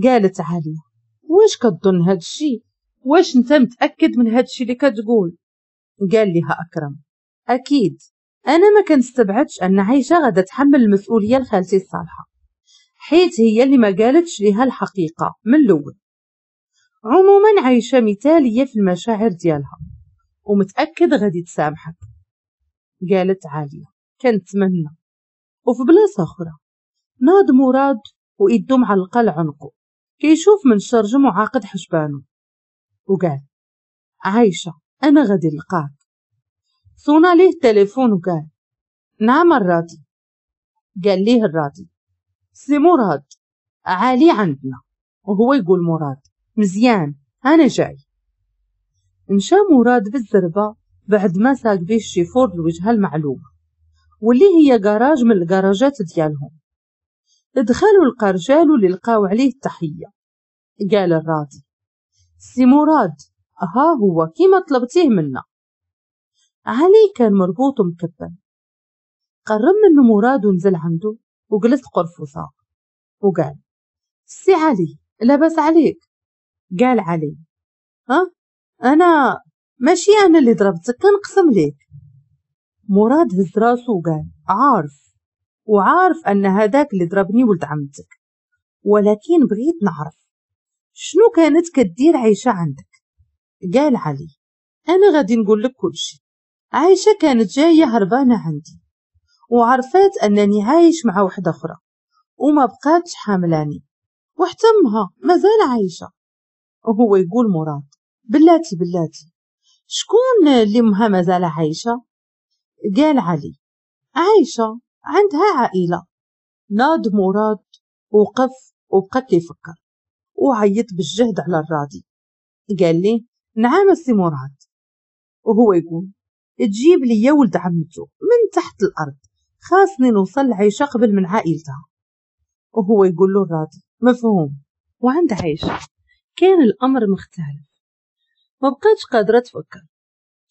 قالت عالية واش كتظن هاد الشيء واش انت متأكد من هاد الشيء اللي كتقول قال لها أكرم أكيد أنا ما كنستبعدش أن عايشة غدا تحمل المسؤولية لخالتي الصالحة حيت هي اللي ما قالتش ليها الحقيقة من الأول عموما عايشة مثالية في المشاعر ديالها ومتأكد غادي تسامحك قالت عالية كنتمنى وفي بلاصة أخرى ناض مراد وإيدو معلقة القلع كيشوف من شرجم عاقد حجبانه وقال عايشة أنا غادي نلقاك صونا ليه التليفون وقال نعم الراضي قال ليه الراضي سي مراد عالي عندنا وهو يقول مراد مزيان أنا جاي مشى مراد بالزربة بعد ما ساق به الشيفور الوجهة المعلومة واللي هي كراج من الكراجات ديالهم دخلوا القرجال اللي لقاو عليه التحية قال الراضي سي مراد ها هو كيما طلبتيه منا علي كان مربوط ومكبل قرب منه مراد ونزل عنده وجلس قرفصة وقال سي علي لاباس عليك قال علي ها أنا ماشي انا اللي ضربتك كنقسم ليك مراد هز راسو وقال عارف وعارف ان هذاك اللي ضربني ولد عمتك ولكن بغيت نعرف شنو كانت كدير عايشه عندك قال علي انا غادي نقول لك كلشي عايشه كانت جايه هربانه عندي وعرفت انني عايش مع وحده اخرى وما بقاتش حاملاني وحتمها مازال عايشه وهو يقول مراد بلاتي بلاتي شكون اللي مها مازال عايشة قال علي عايشة عندها عائلة ناد مراد وقف وبقت يفكر وعيط بالجهد على الراضي قال لي نعم سي مراد وهو يقول تجيب لي ولد عمته من تحت الأرض خاصني نوصل لعيشة قبل من عائلتها وهو يقول له الراضي مفهوم وعند عيشة كان الأمر مختلف ما بقيتش قادرة تفكر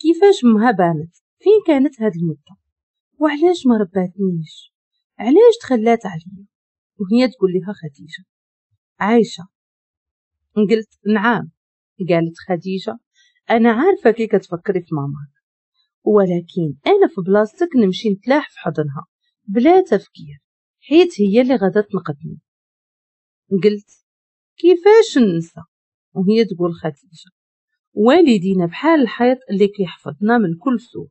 كيفاش مها بانت فين كانت هاد المدة وعلاش ما رباتنيش علاش تخلات عليا وهي تقول لها خديجة عايشة قلت نعم قالت خديجة أنا عارفة كي كتفكري في ماماك ولكن أنا في بلاصتك نمشي نتلاح في حضنها بلا تفكير حيت هي اللي غادا تنقدني قلت كيفاش ننسى وهي تقول خديجة والدينا بحال الحيط اللي كيحفظنا من كل سوء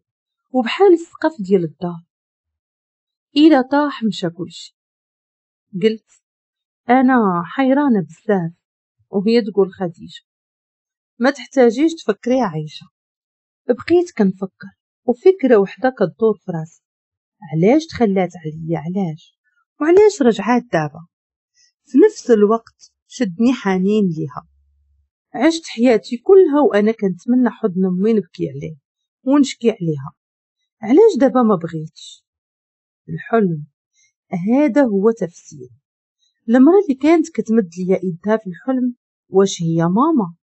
وبحال السقف ديال الدار إلا طاح مشى كلشي قلت أنا حيرانة بزاف وهي تقول خديجة ما تحتاجيش تفكري عايشة بقيت كنفكر وفكرة وحدة كدور في راسي علاش تخلات عليا علاش وعلاش رجعات دابا في نفس الوقت شدني حنين ليها عشت حياتي كلها وأنا كنتمنى حضن أمي نبكي عليه ونشكي عليها علاش دابا ما بغيتش الحلم هذا هو تفسير المرأة اللي كانت كتمد ليا ايدها في الحلم واش هي ماما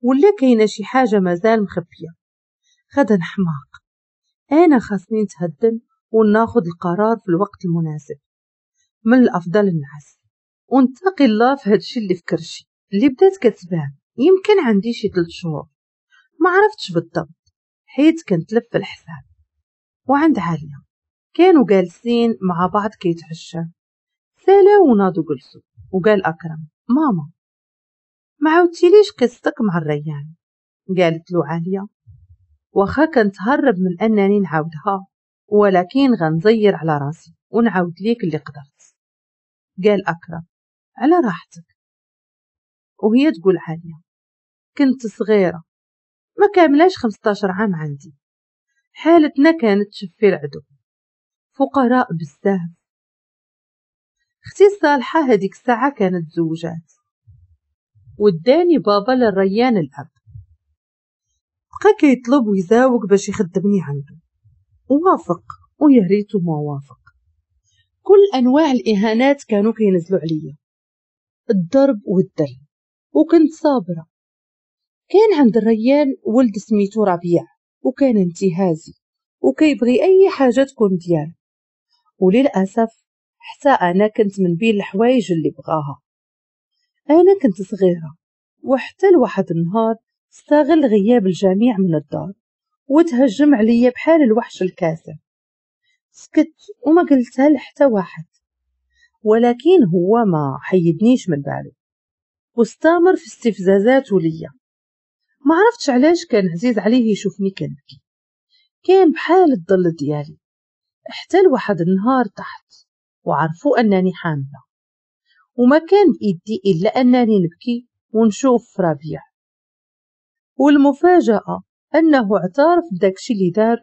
ولا كاينه شي حاجه مازال مخبيه غدا نحماق انا خاصني نتهدن وناخد القرار في الوقت المناسب من الافضل النعس ونتقي الله في هادشي اللي في كرشي اللي بدات كتبان يمكن عندي شي تلت شهور ما عرفتش بالضبط حيت كنت لف الحساب وعند عالية كانوا جالسين مع بعض كيتعشى سالا ونادو جلسوا وقال أكرم ماما ما عاودتيليش قصتك مع الريان قالت له عالية واخا كنت هرب من أنني نعاودها ولكن غنزير على راسي ونعاود ليك اللي قدرت قال أكرم على راحتك وهي تقول عالية كنت صغيرة ما كاملاش خمستاشر عام عندي حالتنا كانت شفي العدو فقراء بزاف اختي الصالحة هذيك الساعة كانت زوجات وداني بابا للريان الأب بقى كيطلب ويزاوق باش يخدمني عنده ووافق ويا ما وافق كل أنواع الإهانات كانوا كينزلوا عليا الضرب والدل وكنت صابرة كان عند الريان ولد سميتو ربيع وكان انتهازي وكيبغي أي حاجة تكون ديالو وللأسف حتى أنا كنت من بين الحوايج اللي بغاها أنا كنت صغيرة وحتى لواحد النهار استغل غياب الجميع من الدار وتهجم عليا بحال الوحش الكاسر سكت وما قلتها لحتى واحد ولكن هو ما حيدنيش من بالي واستمر في استفزازاته ليا ما عرفتش علاش كان عزيز عليه يشوفني كنبكي كان بحال الظل ديالي حتى لواحد النهار تحت وعرفوا أنني حاملة وما كان بإيدي إلا أنني نبكي ونشوف ربيع والمفاجأة أنه اعترف بداكشي اللي دار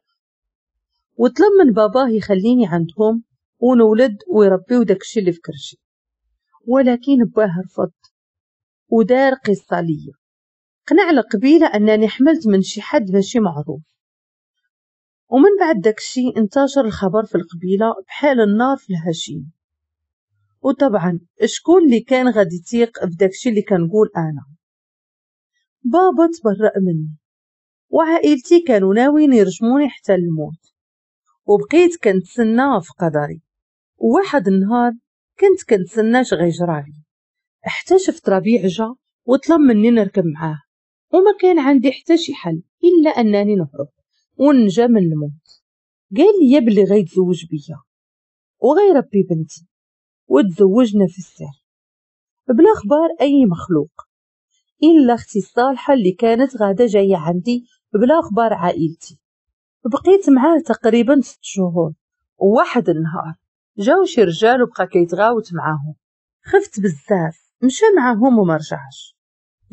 وطلب من باباه يخليني عندهم ونولد ويربي داكشي اللي في كرشي ولكن باه رفض ودار قصة ليا قنع القبيلة أنني حملت من شي حد ماشي معروف ومن بعد داكشي انتشر الخبر في القبيلة بحال النار في الهشيم وطبعا شكون اللي كان غادي يثيق بداكشي اللي كنقول أنا بابا تبرأ مني وعائلتي كانوا ناويين يرجموني حتى الموت وبقيت كنتسنى في قدري وواحد النهار كنت كنتسناش غيجرالي احتشفت ربيع جا وطلب مني نركب معاه وما كان عندي حتى شي حل إلا أنني نهرب ونجا من الموت قال لي بلي غيتزوج بيا ربي بنتي وتزوجنا في السر بلا خبار أي مخلوق إلا أختي الصالحة اللي كانت غادة جاية عندي بلا أخبار عائلتي بقيت معاه تقريبا ست شهور وواحد النهار جاو شي رجال وبقى كيتغاوت معاهم خفت بزاف مشى معاهم وما رجعش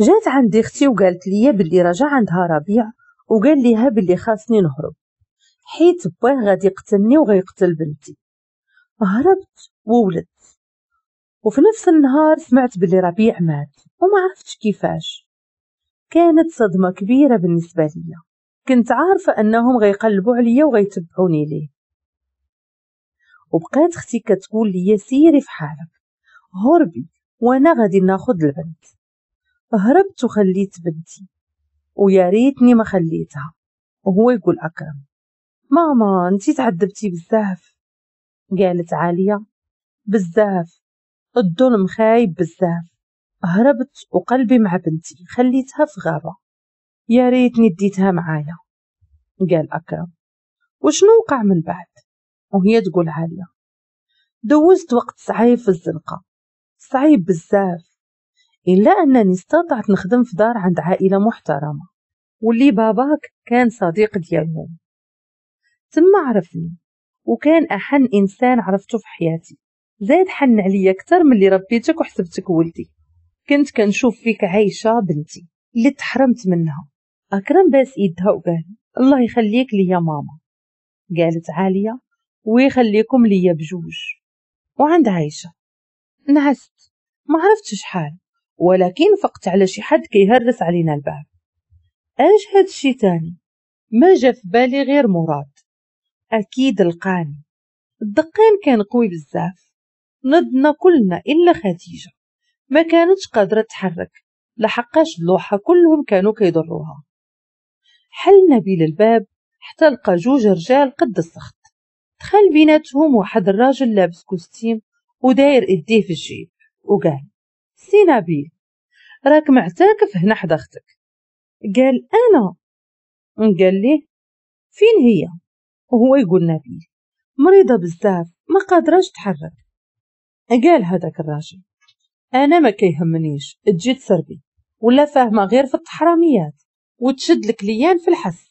جات عندي اختي وقالت لي بلي رجع عندها ربيع وقال ليها بلي خاصني نهرب حيت باه غادي يقتلني وغيقتل بنتي هربت وولدت وفي نفس النهار سمعت بلي ربيع مات وما عرفتش كيفاش كانت صدمة كبيرة بالنسبة ليا كنت عارفة أنهم غيقلبوا عليا وغيتبعوني ليه وبقات اختي كتقول لي سيري في حالك هربي وانا غادي ناخد البنت هربت وخليت بنتي ويا ريتني ما خليتها وهو يقول أكرم ماما انتي تعذبتي بزاف قالت عالية بزاف الظلم خايب بزاف هربت وقلبي مع بنتي خليتها في غابة يا ريتني ديتها معايا قال أكرم وشنو وقع من بعد وهي تقول عالية دوزت وقت صعيب في الزنقة صعيب بزاف إلا أنني استطعت نخدم في دار عند عائلة محترمة واللي باباك كان صديق ديالهم تما عرفني وكان أحن إنسان عرفته في حياتي زاد حن عليا أكثر من اللي ربيتك وحسبتك ولدي كنت كنشوف فيك عايشة بنتي اللي تحرمت منها أكرم باس إيدها وقال الله يخليك ليا ماما قالت عالية ويخليكم ليا بجوج وعند عايشة نعست ما عرفتش حال ولكن فقط على شي حد كيهرس علينا الباب اش هاد الشي تاني ما جا في بالي غير مراد اكيد القاني الدقان كان قوي بزاف نضنا كلنا الا خديجه ما كانتش قادره تحرك لحقاش اللوحه كلهم كانوا كيضروها حل نبيل الباب حتى لقى جوج رجال قد السخط دخل بيناتهم واحد الراجل لابس كوستيم وداير ايديه في الجيب وقال سينا بيه راك معتكف هنا حدا اختك قال انا قال لي فين هي وهو يقول نبيل مريضه بزاف ما قادراش تحرك قال هذاك الراجل انا ما كيهمنيش تجي تسربي ولا فاهمه غير في التحراميات وتشد الكليان في الحس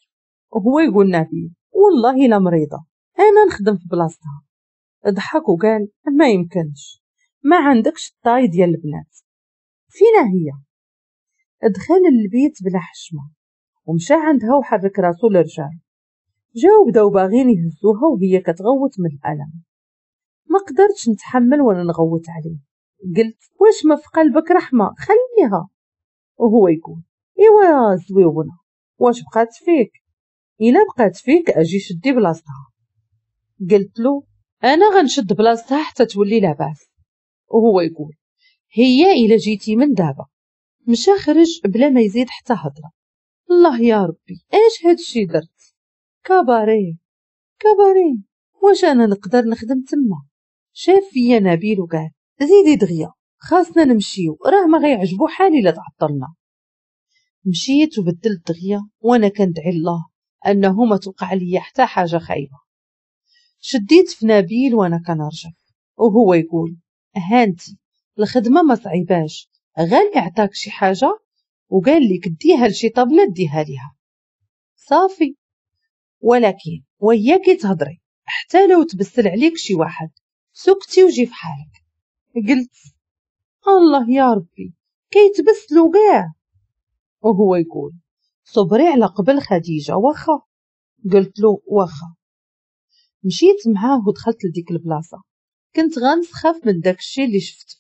وهو يقول نبيه والله لا مريضه انا نخدم في بلاصتها ضحك وقال ما يمكنش ما عندكش الطاي ديال البنات فينا هي دخل البيت بلا حشمة ومشى عندها وحرك راسو لرجال جاو بداو باغين يهزوها وهي كتغوت من الألم ما قدرتش نتحمل وانا نغوت عليه قلت واش ما في قلبك رحمة خليها وهو يقول ايوا زويونة واش بقات فيك الا بقات فيك اجي شدي بلاصتها قلت له انا غنشد بلاصتها حتى تولي لاباس وهو يقول هي إلا جيتي من دابا مشى خرج بلا ما يزيد حتى هضرة الله يا ربي هاد هادشي درت كاباري كاباري واش انا نقدر نخدم تما شاف فيا نبيل وقال زيدي دغيا خاصنا نمشيو راه ما غيعجبو حالي الا تعطلنا مشيت وبدلت دغيا وانا كندعي الله انه ما توقع ليا حتى حاجه خايبه شديت في نبيل وانا كنرجع وهو يقول هانتي الخدمة ما صعيباش غير عطاك شي حاجة وقال لك ديها لشي طبلة ديها ليها صافي ولكن وياكي تهضري حتى لو تبسل عليك شي واحد سكتي وجي في حالك قلت الله يا ربي كيتبسلوا كاع وهو يقول صبري على قبل خديجة واخا قلت له واخا مشيت معاه ودخلت لديك البلاصة كنت غنسخف من داكشي اللي شفته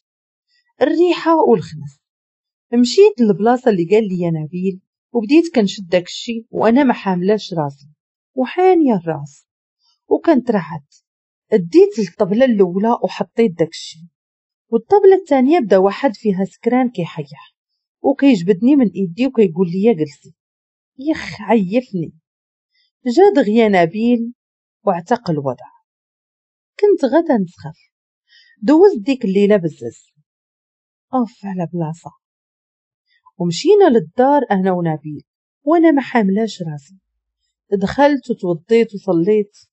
الريحة والخنف مشيت للبلاصة اللي قال لي يا نبيل وبديت كنشد داكشي وانا ما حاملاش راسي وحاني الراس وكنت رعت اديت الطبلة الاولى وحطيت داكشي والطبلة الثانية بدا واحد فيها سكران كيحيح وكيجبدني من ايدي وكيقول لي جلسي يخ عيفني جا دغيا نبيل واعتق الوضع كنت غدا نسخف دوزت ديك الليله بزز اوف على بلاصه ومشينا للدار انا ونبيل وانا ما حاملاش راسي دخلت وتوضيت وصليت